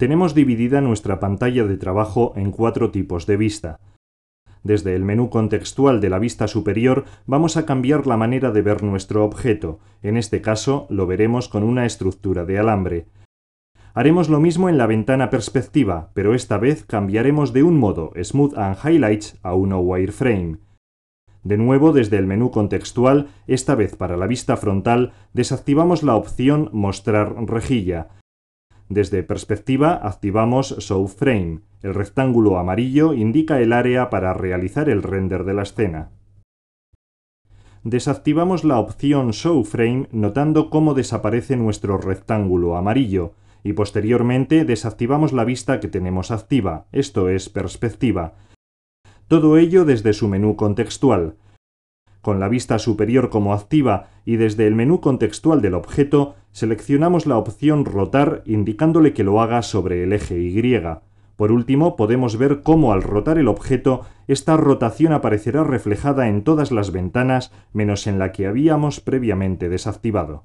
Tenemos dividida nuestra pantalla de trabajo en cuatro tipos de vista. Desde el menú contextual de la vista superior vamos a cambiar la manera de ver nuestro objeto, en este caso lo veremos con una estructura de alambre. Haremos lo mismo en la ventana perspectiva, pero esta vez cambiaremos de un modo Smooth and Highlights a uno Wireframe. De nuevo, desde el menú contextual, esta vez para la vista frontal, desactivamos la opción Mostrar rejilla, desde perspectiva activamos Show Frame. El rectángulo amarillo indica el área para realizar el render de la escena. Desactivamos la opción Show Frame notando cómo desaparece nuestro rectángulo amarillo y posteriormente desactivamos la vista que tenemos activa, esto es perspectiva. Todo ello desde su menú contextual. Con la vista superior como activa y desde el menú contextual del objeto, seleccionamos la opción Rotar indicándole que lo haga sobre el eje Y. Por último, podemos ver cómo al rotar el objeto, esta rotación aparecerá reflejada en todas las ventanas menos en la que habíamos previamente desactivado.